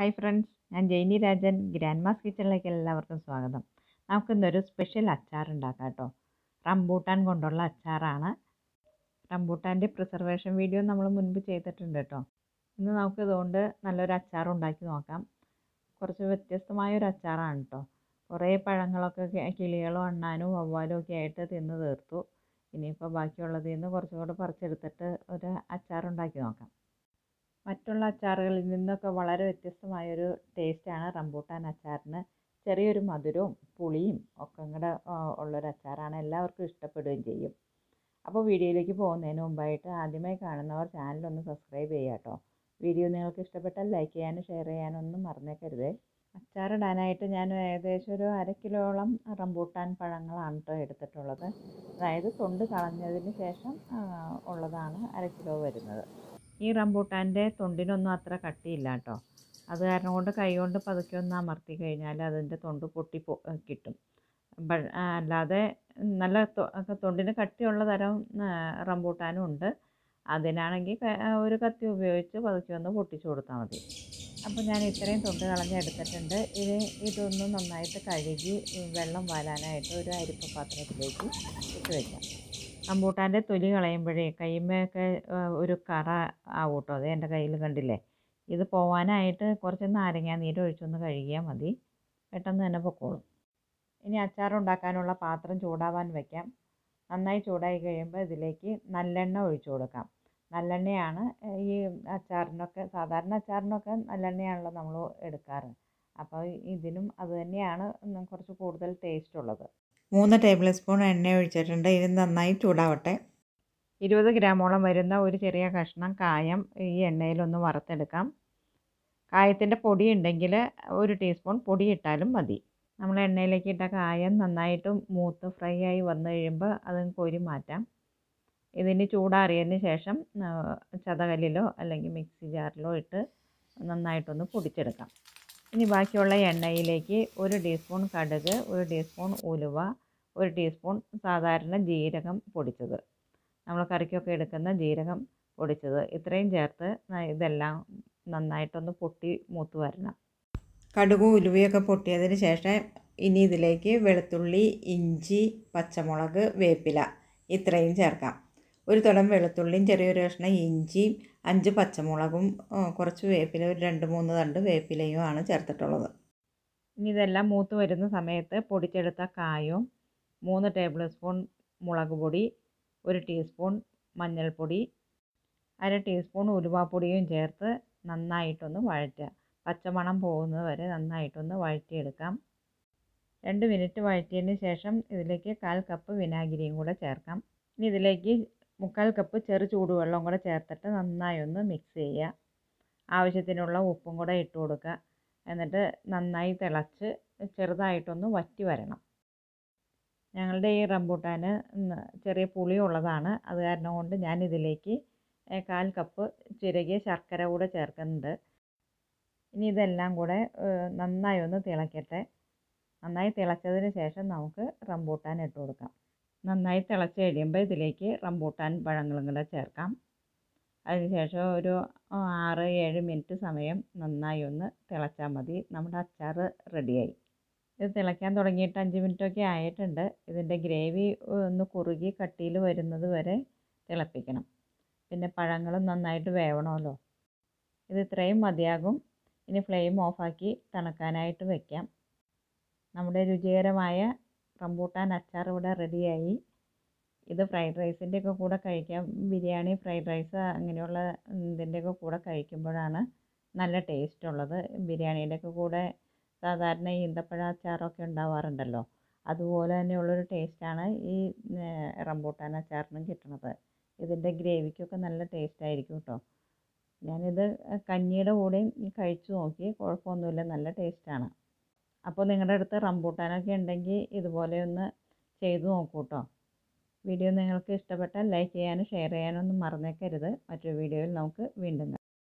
hi friends ഞാൻ ജയിനി Rajan grandmas കിച്ചണിലേക്ക് എല്ലാവർക്കും സ്വാഗതം നമുക്കിന്നൊരു സ്പെഷ്യൽ അച്ചാർ ഉണ്ടാക്കാം കേട്ടോ റംബൂട്ടാൻ കൊണ്ടുള്ള അച്ചാറാണ് റംബൂട്ടാൻ്റെ പ്രിസർവേഷൻ വീഡിയോ നമ്മൾ മുൻപ് ചെയ്തിട്ടുണ്ട് കേട്ടോ ഇന്ന് നമുക്ക് നല്ലൊരു അച്ചാർ ഉണ്ടാക്കി നോക്കാം കുറച്ച് വ്യത്യസ്തമായ ഒരു അച്ചാറാണ് കേട്ടോ കുറേ പഴങ്ങളൊക്കെ കിളികളും അണ്ണാനും വവ്വാലും ഒക്കെ ആയിട്ട് തിന്ന് തീർത്തു ഇനിയിപ്പോൾ ബാക്കിയുള്ളതിൽ നിന്ന് കുറച്ചും കൂടെ പറിച്ചെടുത്തിട്ട് ഒരു അച്ചാർ ഉണ്ടാക്കി നോക്കാം മറ്റുള്ള അച്ചാറുകളിൽ നിന്നൊക്കെ വളരെ വ്യത്യസ്തമായൊരു ടേസ്റ്റാണ് റംബൂട്ടാൻ അച്ചാറിന് ചെറിയൊരു മധുരവും പുളിയും ഒക്കെ കൂടെ ഉള്ളൊരു അച്ചാറാണ് എല്ലാവർക്കും ഇഷ്ടപ്പെടുകയും ചെയ്യും അപ്പോൾ വീഡിയോയിലേക്ക് പോകുന്നതിന് മുമ്പായിട്ട് ആദ്യമായി കാണുന്നവർ ചാനലൊന്ന് സബ്സ്ക്രൈബ് ചെയ്യുക കേട്ടോ വീഡിയോ നിങ്ങൾക്ക് ഇഷ്ടപ്പെട്ടാൽ ലൈക്ക് ചെയ്യാനും ഷെയർ ചെയ്യാനും ഒന്നും അച്ചാർ അച്ചാറിടാനായിട്ട് ഞാൻ ഏകദേശം ഒരു അര കിലോളം റംബൂട്ടാൻ പഴങ്ങളാണ് കേട്ടോ എടുത്തിട്ടുള്ളത് അതായത് തൊണ്ട് കളഞ്ഞതിന് ശേഷം ഉള്ളതാണ് അര കിലോ വരുന്നത് ഈ റംബൂട്ടാൻ്റെ തൊണ്ടിനൊന്നും അത്ര കട്ടിയില്ല കേട്ടോ അത് കാരണം കൊണ്ട് കൈകൊണ്ട് പതുക്കെ ഒന്ന് അമർത്തി കഴിഞ്ഞാൽ അതിൻ്റെ തൊണ്ട് പൊട്ടി കിട്ടും അല്ലാതെ നല്ല തൊണ്ടിന് കട്ടിയുള്ള തരം റംബൂട്ടാനും ഉണ്ട് അതിനാണെങ്കിൽ ഒരു കത്തി ഉപയോഗിച്ച് പതുക്കെ ഒന്ന് പൊട്ടിച്ചു കൊടുത്താൽ മതി അപ്പോൾ ഞാൻ ഇത്രയും തൊണ്ട് കളഞ്ഞെടുത്തിട്ടുണ്ട് ഇത് ഇതൊന്ന് നന്നായിട്ട് കഴുകി വെള്ളം വാലാനായിട്ട് ഒരു അരിപ്പ പാത്രത്തിലേക്ക് ഇട്ട് വയ്ക്കാം റംബൂട്ടാൻ്റെ തൊലി കളയുമ്പോഴേ കയ്യിന്മേലൊക്കെ ഒരു കറ ആവും കേട്ടോ അത് എൻ്റെ കയ്യിൽ കണ്ടില്ലേ ഇത് പോവാനായിട്ട് കുറച്ച് നാരങ്ങ നീരൊഴിച്ചൊന്ന് കഴുകിയാൽ മതി പെട്ടെന്ന് തന്നെ പൊക്കോളും ഇനി അച്ചാറുണ്ടാക്കാനുള്ള പാത്രം ചൂടാവാൻ വയ്ക്കാം നന്നായി ചൂടായി കഴിയുമ്പോൾ ഇതിലേക്ക് നല്ലെണ്ണ ഒഴിച്ചു കൊടുക്കാം നല്ലെണ്ണയാണ് ഈ അച്ചാറിനൊക്കെ സാധാരണ അച്ചാറിനൊക്കെ നല്ലെണ്ണയാണല്ലോ നമ്മൾ എടുക്കാറ് അപ്പോൾ ഇതിനും അതുതന്നെയാണ് കുറച്ച് കൂടുതൽ ടേസ്റ്റ് ഉള്ളത് മൂന്ന് ടേബിൾ സ്പൂൺ എണ്ണ ഒഴിച്ചിട്ടുണ്ട് ഇത് നന്നായി ചൂടാവട്ടെ ഇരുപത് ഗ്രാമോളം വരുന്ന ഒരു ചെറിയ കഷ്ണം കായം ഈ എണ്ണയിലൊന്ന് വറുത്തെടുക്കാം കായത്തിൻ്റെ പൊടി ഉണ്ടെങ്കിൽ ഒരു ടീസ്പൂൺ പൊടി ഇട്ടാലും മതി നമ്മൾ എണ്ണയിലേക്ക് ഇട്ട കായം നന്നായിട്ട് മൂത്ത് ഫ്രൈ ആയി വന്നു കഴിയുമ്പോൾ അത് കോരി മാറ്റാം ഇതിന് ചൂടാറിയതിന് ശേഷം ചതകല്ലിലോ അല്ലെങ്കിൽ മിക്സി ജാറിലോ ഇട്ട് നന്നായിട്ടൊന്ന് പൊടിച്ചെടുക്കാം ഇനി ബാക്കിയുള്ള എണ്ണയിലേക്ക് ഒരു ടീസ്പൂൺ കടുക് ഒരു ടീസ്പൂൺ ഉലുവ ഒരു ടീസ്പൂൺ സാധാരണ ജീരകം പൊടിച്ചത് നമ്മൾ കറിക്കൊക്കെ എടുക്കുന്ന ജീരകം പൊടിച്ചത് ഇത്രയും ചേർത്ത് ഇതെല്ലാം നന്നായിട്ടൊന്ന് പൊട്ടി മൂത്ത് വരണം കടുക് ഉലുവയൊക്കെ പൊട്ടിയതിന് ശേഷം ഇനി ഇതിലേക്ക് വെളുത്തുള്ളി ഇഞ്ചി പച്ചമുളക് വേപ്പില ഇത്രയും ചേർക്കാം ഒരു തുടം വെളുത്തുള്ളിയും ചെറിയൊരു കഷ്ണം ഇഞ്ചിയും അഞ്ച് പച്ചമുളകും കുറച്ച് വേപ്പില ഒരു രണ്ട് മൂന്ന് തണ്ട് വേപ്പിലയും ആണ് ചേർത്തിട്ടുള്ളത് ഇനി ഇതെല്ലാം മൂത്ത് വരുന്ന സമയത്ത് പൊടിച്ചെടുത്ത കായവും മൂന്ന് ടേബിൾ സ്പൂൺ മുളക് പൊടി ഒരു ടീസ്പൂൺ മഞ്ഞൾപ്പൊടി അര ടീസ്പൂൺ ഉലുവാപ്പൊടിയും ചേർത്ത് നന്നായിട്ടൊന്ന് വഴറ്റുക പച്ചമണം പോകുന്നത് വരെ നന്നായിട്ടൊന്ന് വഴറ്റിയെടുക്കാം രണ്ട് മിനിറ്റ് വഴറ്റിയതിന് ശേഷം ഇതിലേക്ക് കാൽ കപ്പ് വിനാഗിരിയും കൂടെ ചേർക്കാം ഇനി ഇതിലേക്ക് മുക്കാൽ കപ്പ് ചെറു ചൂടുവെള്ളം കൂടെ ചേർത്തിട്ട് നന്നായി ഒന്ന് മിക്സ് ചെയ്യുക ആവശ്യത്തിനുള്ള ഉപ്പും കൂടെ ഇട്ട് കൊടുക്കുക എന്നിട്ട് നന്നായി തിളച്ച് ചെറുതായിട്ടൊന്ന് വറ്റി വരണം ഞങ്ങളുടെ ഈ റംബൂട്ടാന് ചെറിയ പുളി ഉള്ളതാണ് അത് കാരണം കൊണ്ട് ഞാൻ ഇതിലേക്ക് കാൽ കപ്പ് ചിരകിയ ശർക്കര കൂടെ ചേർക്കുന്നുണ്ട് ഇനി ഇതെല്ലാം കൂടെ നന്നായി ഒന്ന് തിളയ്ക്കട്ടെ നന്നായി തിളച്ചതിന് ശേഷം നമുക്ക് റംബൂട്ടാൻ ഇട്ട് കൊടുക്കാം നന്നായി തിളച്ച് കഴിയുമ്പോൾ ഇതിലേക്ക് റംബൂട്ടാൻ പഴങ്ങളും കൂടെ ചേർക്കാം അതിനുശേഷം ഒരു ആറ് ഏഴ് മിനിറ്റ് സമയം നന്നായി ഒന്ന് തിളച്ചാൽ മതി നമ്മുടെ അച്ചാർ റെഡിയായി ഇത് തിളയ്ക്കാൻ തുടങ്ങിയിട്ട് അഞ്ച് മിനിറ്റൊക്കെ ആയിട്ടുണ്ട് ഇതിൻ്റെ ഗ്രേവി ഒന്ന് കുറുകി കട്ടിയിൽ വരുന്നത് വരെ തിളപ്പിക്കണം പിന്നെ പഴങ്ങളും നന്നായിട്ട് വേവണമല്ലോ ഇത് ഇത്രയും മതിയാകും ഇനി ഫ്ലെയിം ഓഫാക്കി തണുക്കാനായിട്ട് വയ്ക്കാം നമ്മുടെ രുചികരമായ റംബൂട്ടാൻ അച്ചാർ ഇവിടെ റെഡിയായി ഇത് ഫ്രൈഡ് റൈസിൻ്റെയൊക്കെ കൂടെ കഴിക്കാം ബിരിയാണി ഫ്രൈഡ് റൈസ് അങ്ങനെയുള്ള ഇതിൻ്റെയൊക്കെ കൂടെ കഴിക്കുമ്പോഴാണ് നല്ല ടേസ്റ്റ് ഉള്ളത് ബിരിയാണിയുടെയൊക്കെ കൂടെ സാധാരണ ഈന്തപ്പഴ അച്ചാറൊക്കെ ഉണ്ടാവാറുണ്ടല്ലോ അതുപോലെ തന്നെയുള്ളൊരു ടേസ്റ്റാണ് ഈ റംബൂട്ടാൻ അച്ചാറിനും കിട്ടുന്നത് ഇതിൻ്റെ ഗ്രേവിക്കൊക്കെ നല്ല ടേസ്റ്റ് ആയിരിക്കും കേട്ടോ ഞാനിത് കഞ്ഞിയുടെ കൂടെയും കഴിച്ചു നോക്കി കുഴപ്പമൊന്നുമില്ല നല്ല ടേസ്റ്റാണ് അപ്പോൾ നിങ്ങളുടെ അടുത്ത് റംബൂട്ടാനൊക്കെ ഉണ്ടെങ്കിൽ ഇതുപോലെ ഒന്ന് ചെയ്തു നോക്കൂ കേട്ടോ വീഡിയോ നിങ്ങൾക്ക് ഇഷ്ടപ്പെട്ടാൽ ലൈക്ക് ചെയ്യാനും ഷെയർ ചെയ്യാനും ഒന്നും മറന്നേക്കരുത് മറ്റൊരു വീഡിയോയിൽ നമുക്ക് വീണ്ടും